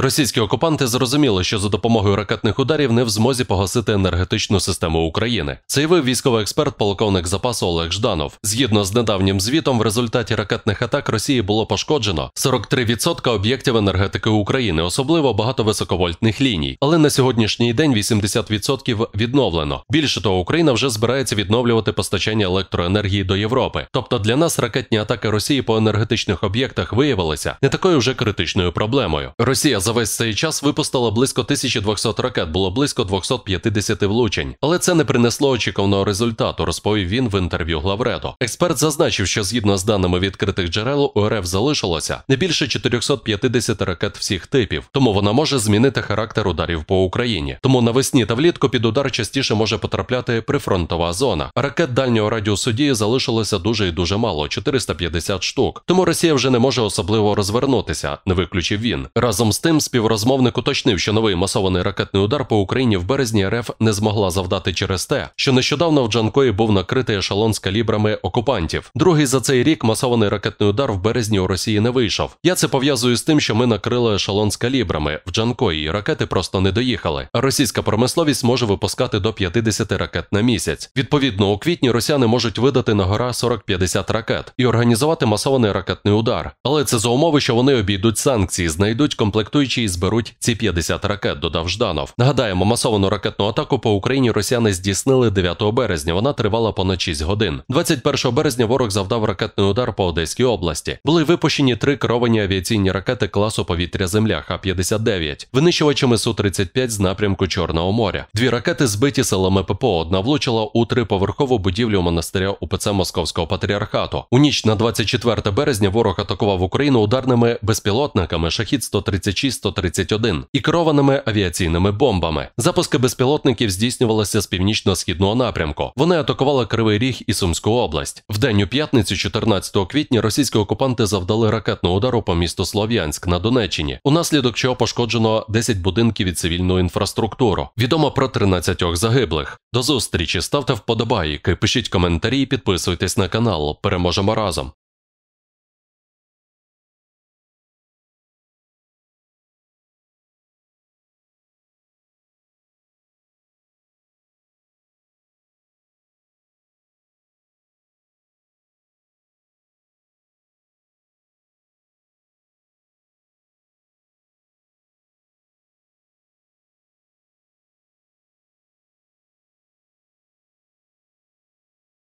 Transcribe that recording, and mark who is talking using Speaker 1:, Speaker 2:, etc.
Speaker 1: Російські окупанти зрозуміли, що за допомогою ракетних ударів не в змозі погасити енергетичну систему України. Це Заявив військовий експерт, полковник запасу Олег Жданов. Згідно з недавнім звітом, в результаті ракетних атак Росії було пошкоджено 43% об'єктів енергетики України, особливо багато високовольтних ліній. Але на сьогоднішній день 80% відновлено. Більше того, Україна вже збирається відновлювати постачання електроенергії до Європи. Тобто для нас ракетні атаки Росії по енергетичних об'єктах виявилися не такою вже критичною проблемою. Росія за весь цей час випустило близько 1200 ракет, було близько 250 влучень, але це не принесло очікуваного результату, розповів він в інтерв'ю Главредо. Експерт зазначив, що згідно з даними відкритих джерел, у РФ залишилося не більше 450 ракет всіх типів, тому вона може змінити характер ударів по Україні. Тому навесні та влітку під удар частіше може потрапляти прифронтова зона. Ракет дальнього радіусу дії залишилося дуже і дуже мало 450 штук. Тому Росія вже не може особливо розвернутися, не виключив він. Разом з тим. Потім співрозмовник уточнив, що новий масований ракетний удар по Україні в березні РФ не змогла завдати через те, що нещодавно в Джанкої був накритий ешелон з калібрами окупантів. Другий за цей рік масований ракетний удар в березні у Росії не вийшов. Я це пов'язую з тим, що ми накрили ешелон з калібрами в Джанкої. Ракети просто не доїхали. Російська промисловість може випускати до 50 ракет на місяць. Відповідно, у квітні росіяни можуть видати на гора 40-50 ракет і організувати масований ракетний удар. Але це за умови, що вони обійдуть санкції, знайдуть комплектуючі атакуючі і зберуть ці 50 ракет, додав Жданов. Нагадаємо, масовану ракетну атаку по Україні росіяни здійснили 9 березня. Вона тривала понад 6 годин. 21 березня ворог завдав ракетний удар по Одеській області. Були випущені три керовані авіаційні ракети класу повітря Земля Х-59, винищувачами Су-35 з напрямку Чорного моря. Дві ракети збиті силами ППО. Одна влучила у триповерхову будівлю монастиря УПЦ Московського патріархату. У ніч на 24 березня ворог атакував Україну ударними безпілотниками шахід 136 Сі-131 і керованими авіаційними бомбами. Запуски безпілотників здійснювалися з північно-східного напрямку. Вони атакували Кривий Ріг і Сумську область. В день у п'ятницю, 14 квітня, російські окупанти завдали ракетного удару по місту Слов'янськ на Донеччині, унаслідок чого пошкоджено 10 будинків від цивільної інфраструктури. Відомо про 13 загиблих. До зустрічі ставте вподобайки, пишіть коментарі, і підписуйтесь на канал. Переможемо разом.